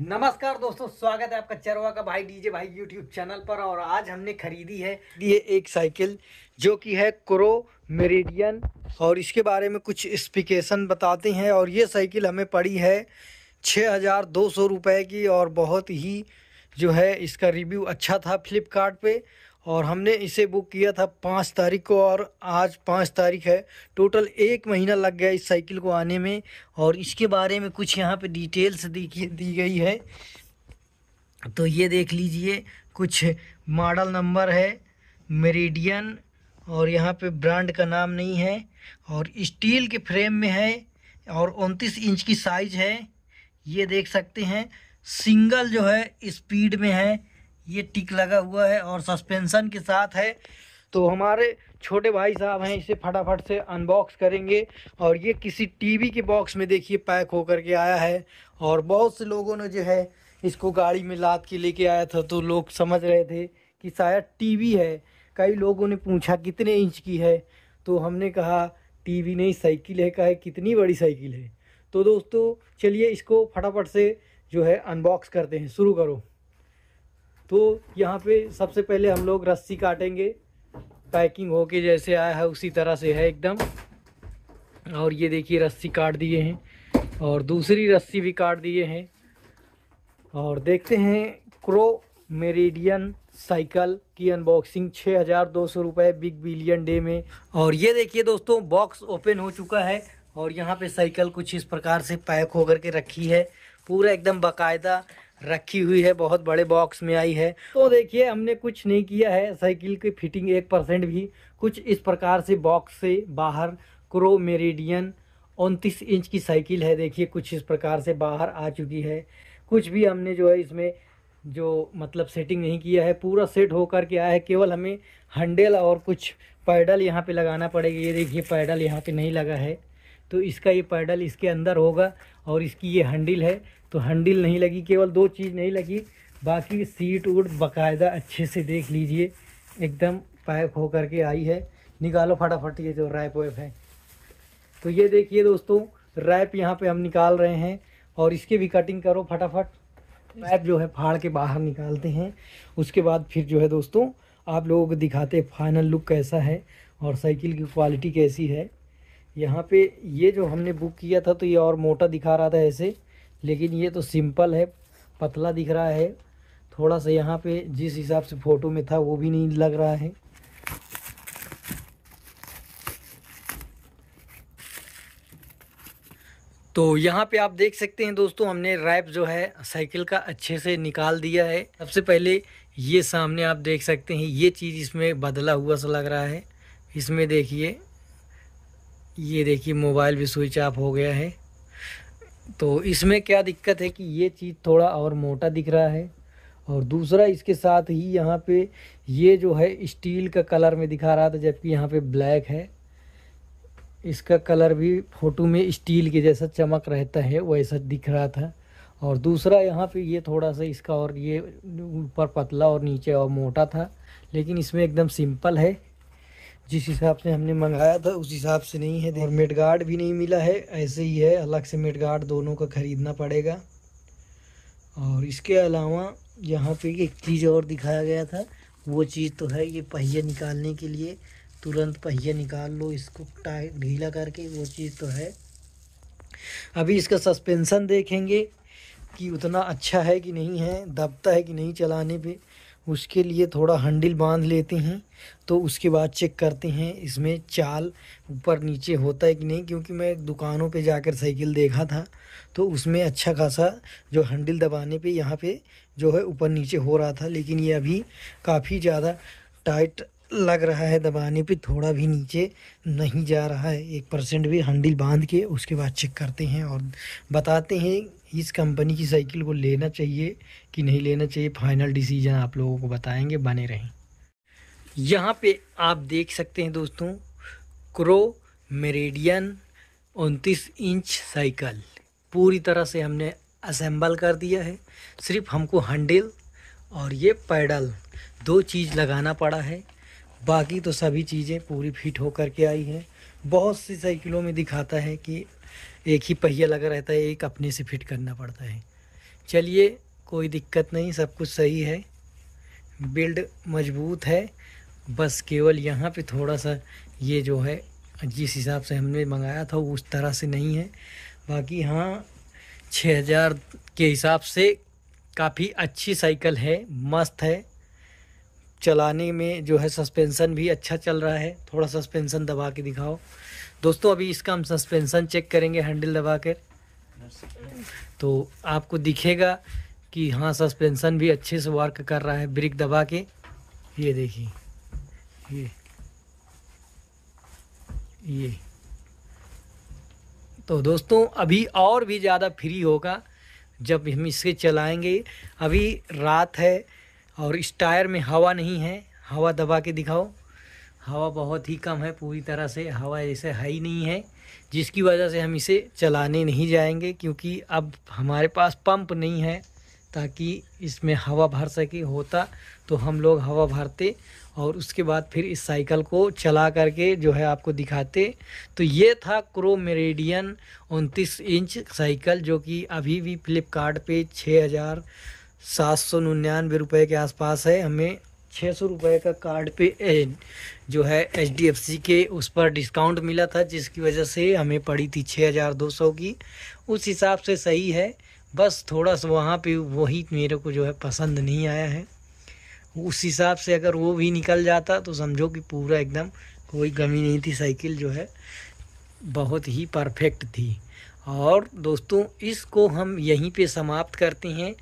नमस्कार दोस्तों स्वागत है आपका चरवा का भाई डीजे भाई यूट्यूब चैनल पर और आज हमने खरीदी है ये एक साइकिल जो कि है क्रो मेरिडियन और इसके बारे में कुछ स्पीकेशन बताते हैं और ये साइकिल हमें पड़ी है छः हज़ार दो सौ रुपये की और बहुत ही जो है इसका रिव्यू अच्छा था फ्लिपकार्ट और हमने इसे बुक किया था पाँच तारीख को और आज पाँच तारीख है टोटल एक महीना लग गया इस साइकिल को आने में और इसके बारे में कुछ यहाँ पे डिटेल्स दी दी गई है तो ये देख लीजिए कुछ मॉडल नंबर है मेरिडियन और यहाँ पे ब्रांड का नाम नहीं है और स्टील के फ्रेम में है और उनतीस इंच की साइज है ये देख सकते हैं सिंगल जो है स्पीड में है ये टिक लगा हुआ है और सस्पेंशन के साथ है तो हमारे छोटे भाई साहब हैं इसे फटाफट से अनबॉक्स करेंगे और ये किसी टीवी के बॉक्स में देखिए पैक होकर के आया है और बहुत से लोगों ने जो है इसको गाड़ी में लाद के लेके आया था तो लोग समझ रहे थे कि शायद टीवी है कई लोगों ने पूछा कितने इंच की है तो हमने कहा टीवी नहीं साइकिल है कहे कितनी बड़ी साइकिल है तो दोस्तों चलिए इसको फटाफट से जो है अनबॉक्स करते हैं शुरू करो तो यहाँ पे सबसे पहले हम लोग रस्सी काटेंगे पैकिंग होके जैसे आया है उसी तरह से है एकदम और ये देखिए रस्सी काट दिए हैं और दूसरी रस्सी भी काट दिए हैं और देखते हैं क्रो मेरिडियन साइकिल की अनबॉक्सिंग छः हज़ार दो सौ रुपये बिग बिलियन डे में और ये देखिए दोस्तों बॉक्स ओपन हो चुका है और यहाँ पे साइकिल कुछ इस प्रकार से पैक होकर के रखी है पूरा एकदम बाकायदा रखी हुई है बहुत बड़े बॉक्स में आई है तो देखिए हमने कुछ नहीं किया है साइकिल की फिटिंग एक परसेंट भी कुछ इस प्रकार से बॉक्स से बाहर क्रो मेरिडियन उनतीस इंच की साइकिल है देखिए कुछ इस प्रकार से बाहर आ चुकी है कुछ भी हमने जो है इसमें जो मतलब सेटिंग नहीं किया है पूरा सेट होकर के आया है केवल हमें हंडल और कुछ पैडल यहाँ पे लगाना पड़ेगा ये देखिए पैडल यहाँ पे नहीं लगा है तो इसका ये पैडल इसके अंदर होगा और इसकी ये हंडिल है तो हंडिल नहीं लगी केवल दो चीज़ नहीं लगी बाकी सीट उट बाकायदा अच्छे से देख लीजिए एकदम पैक हो करके आई है निकालो फटाफट ये जो रैप वैप है तो ये देखिए दोस्तों रैप यहाँ पे हम निकाल रहे हैं और इसके भी कटिंग करो फटाफट रैप जो है फाड़ के बाहर निकालते हैं उसके बाद फिर जो है दोस्तों आप लोगों को दिखाते फाइनल लुक कैसा है और साइकिल की क्वालिटी कैसी है यहाँ पे ये जो हमने बुक किया था तो ये और मोटा दिखा रहा था ऐसे लेकिन ये तो सिंपल है पतला दिख रहा है थोड़ा सा यहाँ पे जिस हिसाब से फ़ोटो में था वो भी नहीं लग रहा है तो यहाँ पे आप देख सकते हैं दोस्तों हमने रैप जो है साइकिल का अच्छे से निकाल दिया है सबसे पहले ये सामने आप देख सकते हैं ये चीज़ इसमें बदला हुआ सा लग रहा है इसमें देखिए ये देखिए मोबाइल भी स्विच ऑफ हो गया है तो इसमें क्या दिक्कत है कि ये चीज़ थोड़ा और मोटा दिख रहा है और दूसरा इसके साथ ही यहाँ पे ये जो है स्टील का कलर में दिखा रहा था जबकि यहाँ पे ब्लैक है इसका कलर भी फ़ोटो में स्टील के जैसा चमक रहता है वैसा दिख रहा था और दूसरा यहाँ पे ये थोड़ा सा इसका और ये ऊपर पतला और नीचे और मोटा था लेकिन इसमें एकदम सिंपल है जिस हिसाब से हमने मंगाया था उस हिसाब से नहीं है और मेट गार्ड भी नहीं मिला है ऐसे ही है अलग से मेट गार्ड दोनों का ख़रीदना पड़ेगा और इसके अलावा यहाँ पे एक चीज़ और दिखाया गया था वो चीज़ तो है ये पहिया निकालने के लिए तुरंत पहिया निकाल लो इसको टाइट ढीला करके वो चीज़ तो है अभी इसका सस्पेंसन देखेंगे कि उतना अच्छा है कि नहीं है दबता है कि नहीं चलाने पर उसके लिए थोड़ा हंडिल बांध लेते हैं तो उसके बाद चेक करते हैं इसमें चाल ऊपर नीचे होता है कि नहीं क्योंकि मैं दुकानों पे जाकर साइकिल देखा था तो उसमें अच्छा खासा जो हंडिल दबाने पे यहाँ पे जो है ऊपर नीचे हो रहा था लेकिन ये अभी काफ़ी ज़्यादा टाइट लग रहा है दबाने पे थोड़ा भी नीचे नहीं जा रहा है एक परसेंट भी हंडिल बांध के उसके बाद चेक करते हैं और बताते हैं इस कंपनी की साइकिल को लेना चाहिए कि नहीं लेना चाहिए फाइनल डिसीजन आप लोगों को बताएंगे बने रहें यहाँ पे आप देख सकते हैं दोस्तों क्रो मेरेडियन उनतीस इंच साइकिल पूरी तरह से हमने असेंबल कर दिया है सिर्फ हमको हंडिल और ये पैडल दो चीज़ लगाना पड़ा है बाकी तो सभी चीज़ें पूरी फिट होकर के आई हैं बहुत सी साइकिलों में दिखाता है कि एक ही पहिया लगा रहता है एक अपने से फिट करना पड़ता है चलिए कोई दिक्कत नहीं सब कुछ सही है बिल्ड मजबूत है बस केवल यहाँ पे थोड़ा सा ये जो है जिस हिसाब से हमने मंगाया था उस तरह से नहीं है बाकी हाँ छः हज़ार के हिसाब से काफ़ी अच्छी साइकिल है मस्त है चलाने में जो है सस्पेंसन भी अच्छा चल रहा है थोड़ा सस्पेंसन दबा के दिखाओ दोस्तों अभी इसका हम सस्पेंसन चेक करेंगे हैंडल दबा कर तो आपको दिखेगा कि हाँ सस्पेंसन भी अच्छे से वर्क कर रहा है ब्रेक दबा के ये देखिए ये ये तो दोस्तों अभी और भी ज़्यादा फ्री होगा जब हम इसे चलाएंगे अभी रात है और इस टायर में हवा नहीं है हवा दबा के दिखाओ हवा बहुत ही कम है पूरी तरह से हवा ऐसे है ही नहीं है जिसकी वजह से हम इसे चलाने नहीं जाएंगे क्योंकि अब हमारे पास पंप नहीं है ताकि इसमें हवा भर सके होता तो हम लोग हवा भरते और उसके बाद फिर इस साइकिल को चला करके जो है आपको दिखाते तो ये था क्रो मेरेडियन उनतीस इंच साइकिल जो कि अभी भी फ्लिपकार्ट छः हज़ार सात सौ निन्यानवे रुपये के आसपास है हमें छः सौ रुपये का कार्ड पे जो है एच डी एफ सी के उस पर डिस्काउंट मिला था जिसकी वजह से हमें पड़ी थी छः हज़ार दो सौ की उस हिसाब से सही है बस थोड़ा सा वहाँ पे वही मेरे को जो है पसंद नहीं आया है उस हिसाब से अगर वो भी निकल जाता तो समझो कि पूरा एकदम कोई कमी नहीं थी साइकिल जो है बहुत ही परफेक्ट थी और दोस्तों इसको हम यहीं पे समाप्त करते हैं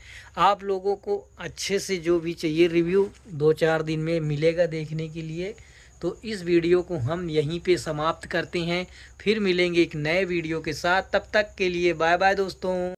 आप लोगों को अच्छे से जो भी चाहिए रिव्यू दो चार दिन में मिलेगा देखने के लिए तो इस वीडियो को हम यहीं पे समाप्त करते हैं फिर मिलेंगे एक नए वीडियो के साथ तब तक के लिए बाय बाय दोस्तों